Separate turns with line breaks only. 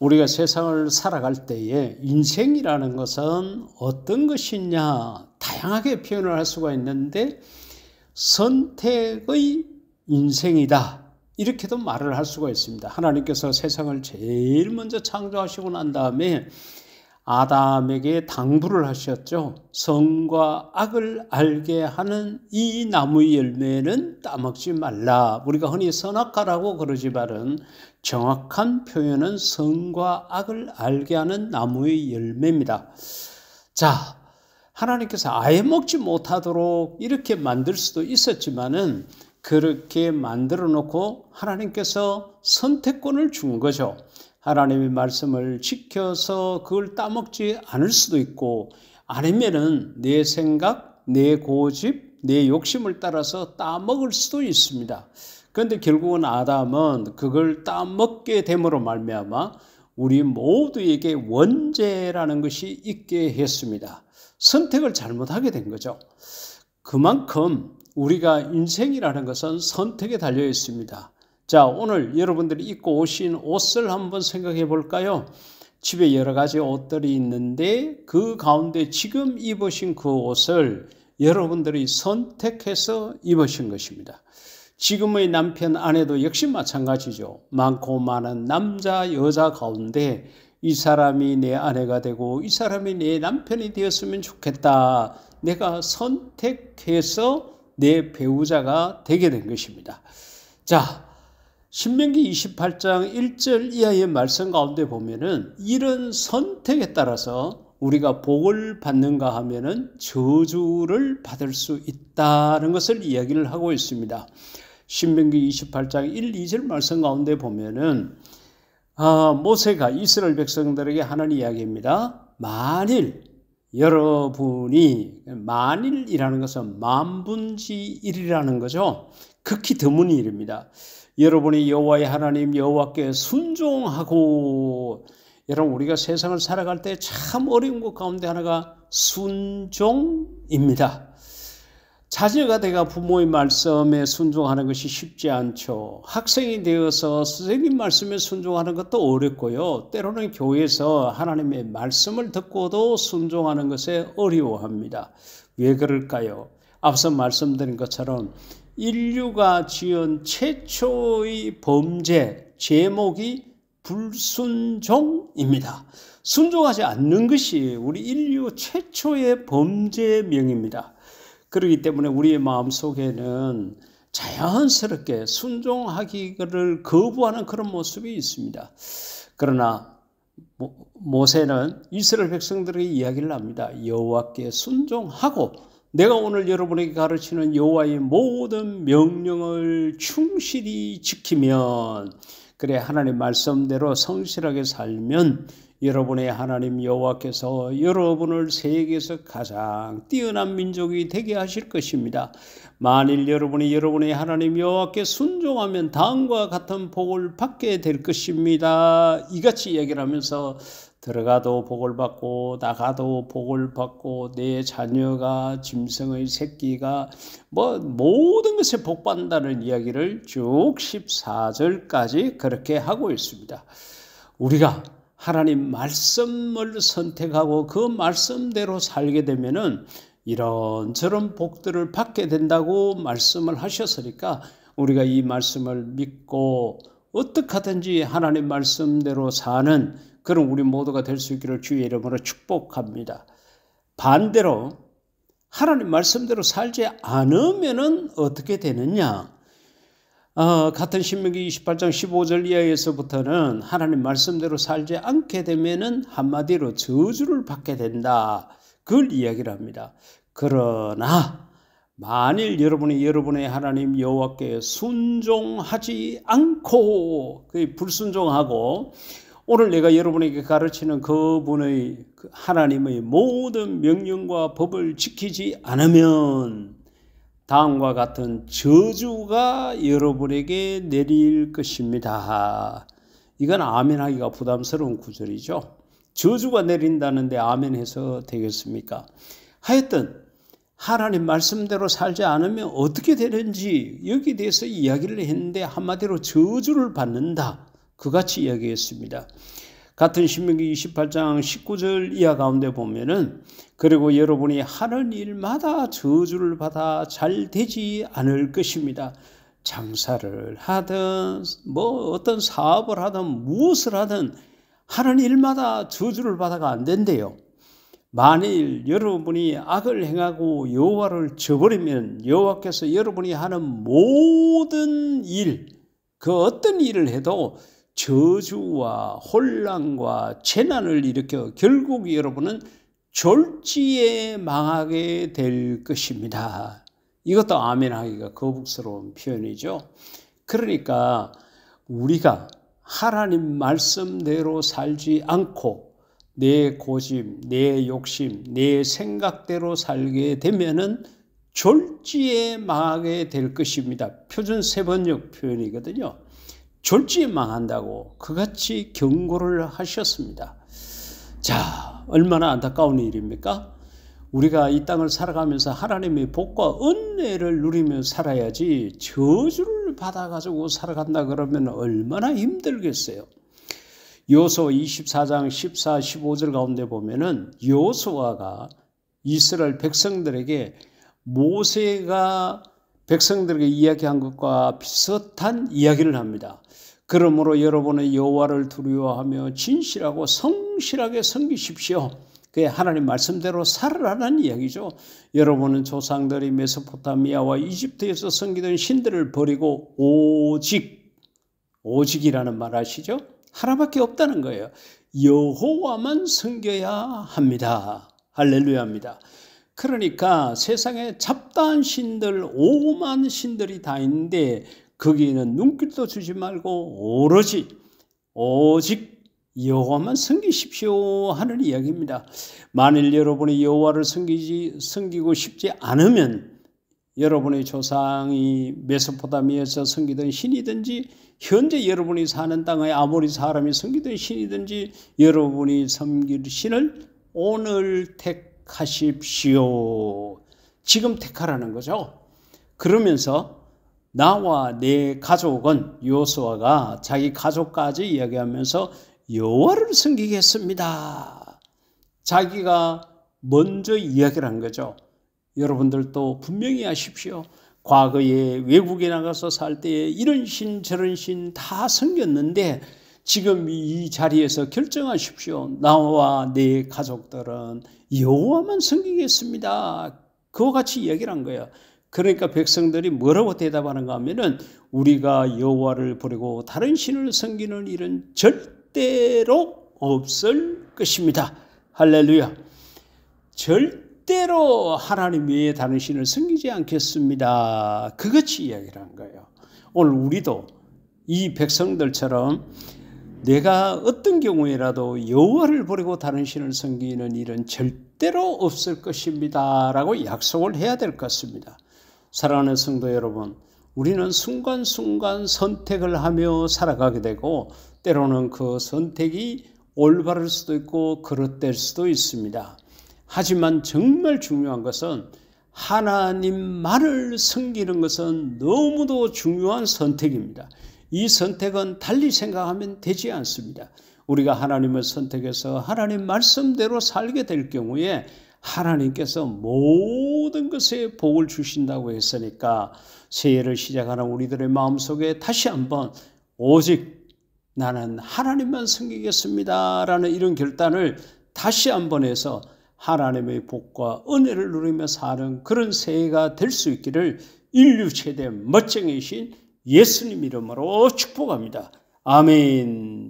우리가 세상을 살아갈 때에 인생이라는 것은 어떤 것이냐 다양하게 표현을 할 수가 있는데 선택의 인생이다. 이렇게도 말을 할 수가 있습니다. 하나님께서 세상을 제일 먼저 창조하시고 난 다음에 아담에게 당부를 하셨죠. 선과 악을 알게 하는 이 나무 열매는 따먹지 말라. 우리가 흔히 선악과라고 그러지 말은 정확한 표현은 선과 악을 알게 하는 나무의 열매입니다. 자, 하나님께서 아예 먹지 못하도록 이렇게 만들 수도 있었지만은 그렇게 만들어 놓고 하나님께서 선택권을 준 거죠. 하나님의 말씀을 지켜서 그걸 따먹지 않을 수도 있고 아니면은 내 생각, 내 고집, 내 욕심을 따라서 따먹을 수도 있습니다. 그런데 결국은 아담은 그걸 따먹게 됨으로 말미암아 우리 모두에게 원죄라는 것이 있게 했습니다. 선택을 잘못하게 된 거죠. 그만큼 우리가 인생이라는 것은 선택에 달려 있습니다. 자, 오늘 여러분들이 입고 오신 옷을 한번 생각해 볼까요? 집에 여러 가지 옷들이 있는데 그 가운데 지금 입으신 그 옷을 여러분들이 선택해서 입으신 것입니다. 지금의 남편 아내도 역시 마찬가지죠. 많고 많은 남자 여자 가운데 이 사람이 내 아내가 되고 이 사람이 내 남편이 되었으면 좋겠다. 내가 선택해서 내 배우자가 되게 된 것입니다. 자, 신명기 28장 1절 이하의 말씀 가운데 보면은 이런 선택에 따라서 우리가 복을 받는가 하면은 저주를 받을 수 있다는 것을 이야기를 하고 있습니다. 신명기 28장 1, 2절 말씀 가운데 보면은 아, 모세가 이스라엘 백성들에게 하는 이야기입니다. 만일 여러분이 만일이라는 것은 만분지 일이라는 거죠. 극히 드문 일입니다. 여러분이 여호와의 하나님 여호와께 순종하고 여러분 우리가 세상을 살아갈 때 참 어려운 것 가운데 하나가 순종입니다. 자녀가 되가 부모의 말씀에 순종하는 것이 쉽지 않죠. 학생이 되어서 선생님 말씀에 순종하는 것도 어렵고요. 때로는 교회에서 하나님의 말씀을 듣고도 순종하는 것에 어려워합니다. 왜 그럴까요? 앞서 말씀드린 것처럼 인류가 지은 최초의 범죄 제목이 불순종입니다. 순종하지 않는 것이 우리 인류 최초의 범죄명입니다. 그렇기 때문에 우리의 마음속에는 자연스럽게 순종하기를 거부하는 그런 모습이 있습니다. 그러나 모세는 이스라엘 백성들에게 이야기를 합니다. 여호와께 순종하고 내가 오늘 여러분에게 가르치는 여호와의 모든 명령을 충실히 지키면 그래 하나님 말씀대로 성실하게 살면 여러분의 하나님 여호와께서 여러분을 세계에서 가장 뛰어난 민족이 되게 하실 것입니다. 만일 여러분이 여러분의 하나님 여호와께 순종하면 다음과 같은 복을 받게 될 것입니다. 이같이 얘기를 하면서 들어가도 복을 받고 나가도 복을 받고 내 자녀가 짐승의 새끼가 뭐 모든 것에 복 받는다는 이야기를 쭉 14절까지 그렇게 하고 있습니다. 우리가 하나님 말씀을 선택하고 그 말씀대로 살게 되면은 이런저런 복들을 받게 된다고 말씀을 하셨으니까 우리가 이 말씀을 믿고 어떻게든지 하나님 말씀대로 사는 그런 우리 모두가 될 수 있기를 주의 이름으로 축복합니다. 반대로 하나님 말씀대로 살지 않으면은 어떻게 되느냐? 어, 같은 신명기 28장 15절 이하에서부터는 하나님 말씀대로 살지 않게 되면은 한마디로 저주를 받게 된다. 그걸 이야기를 합니다. 그러나 만일 여러분이 여러분의 하나님 여호와께 순종하지 않고 불순종하고 오늘 내가 여러분에게 가르치는 그분의 그 하나님의 모든 명령과 법을 지키지 않으면 다음과 같은 저주가 여러분에게 내릴 것입니다. 이건 아멘하기가 부담스러운 구절이죠. 저주가 내린다는데 아멘해서 되겠습니까? 하여튼 하나님 말씀대로 살지 않으면 어떻게 되는지 여기에 대해서 이야기를 했는데 한마디로 저주를 받는다. 그같이 이야기했습니다. 같은 신명기 28장 19절 이하 가운데 보면은 그리고 여러분이 하는 일마다 저주를 받아 잘 되지 않을 것입니다. 장사를 하든 뭐 어떤 사업을 하든 무엇을 하든 하는 일마다 저주를 받아가 안 된대요. 만일 여러분이 악을 행하고 여호와를 저버리면 여호와께서 여러분이 하는 모든 일, 그 어떤 일을 해도 저주와 혼란과 재난을 일으켜 결국 여러분은 졸지에 망하게 될 것입니다. 이것도 아멘하기가 거북스러운 표현이죠. 그러니까 우리가 하나님 말씀대로 살지 않고 내고집내 욕심, 내 생각대로 살게 되면은 졸지에 망하게 될 것입니다. 표준 세번역 표현이거든요. 졸지에 망한다고 그같이 경고를 하셨습니다. 자, 얼마나 안타까운 일입니까? 우리가 이 땅을 살아가면서 하나님의 복과 은혜를 누리며 살아야지 저주를 받아가지고 살아간다 그러면 얼마나 힘들겠어요. 요소 24장 14, 15절 가운데 보면은 요소아가 이스라엘 백성들에게 모세가 백성들에게 이야기한 것과 비슷한 이야기를 합니다. 그러므로 여러분의 여호와를 두려워하며 진실하고 성실하게 섬기십시오. 그 하나님 말씀대로 살아라는 이야기죠. 여러분은 조상들이 메소포타미아와 이집트에서 섬기던 신들을 버리고 오직 오직이라는 말 아시죠? 하나밖에 없다는 거예요. 여호와만 섬겨야 합니다. 할렐루야입니다. 그러니까 세상에 잡다한 신들, 오만 신들이 다 있는데 거기에는 눈길도 주지 말고 오로지 오직 여호와만 섬기십시오 하는 이야기입니다. 만일 여러분이 여호와를 섬기지 섬기고 싶지 않으면 여러분의 조상이 메소포타미에서 섬기던 신이든지 현재 여러분이 사는 땅의 아모리 사람이 섬기던 신이든지 여러분이 섬길 신을 오늘 택하십시오. 지금 택하라는 거죠. 그러면서 나와 내 가족은 요수아가 자기 가족까지 이야기하면서 여호와를 섬기겠습니다. 자기가 먼저 이야기를 한 거죠. 여러분들도 분명히 아십시오. 과거에 외국에 나가서 살 때에 이런 신 저런 신 다섬겼는데 지금 이 자리에서 결정하십시오. 나와 내 가족들은 여호와만 섬기겠습니다. 그와 같이 얘기를한 거예요. 그러니까 백성들이 뭐라고 대답하는가 하면은 우리가 여호와를 버리고 다른 신을 섬기는 일은 절대로 없을 것입니다. 할렐루야. 절 이대로 하나님 외에 다른 신을 섬기지 않겠습니다. 그것이 이야기를 한 거예요. 오늘 우리도 이 백성들처럼 내가 어떤 경우에라도 여호와를 버리고 다른 신을 섬기는 일은 절대로 없을 것입니다라고 약속을 해야 될 것입니다. 사랑하는 성도 여러분, 우리는 순간순간 선택을 하며 살아가게 되고 때로는 그 선택이 올바를 수도 있고 그릇될 수도 있습니다. 하지만 정말 중요한 것은 하나님만을 섬기는 것은 너무도 중요한 선택입니다. 이 선택은 달리 생각하면 되지 않습니다. 우리가 하나님을 선택해서 하나님 말씀대로 살게 될 경우에 하나님께서 모든 것에 복을 주신다고 했으니까 새해를 시작하는 우리들의 마음속에 다시 한번 오직 나는 하나님만 섬기겠습니다라는 이런 결단을 다시 한번 해서 하나님의 복과 은혜를 누리며 사는 그런 새해가 될 수 있기를 인류 최대 멋쟁이신 예수님 이름으로 축복합니다. 아멘.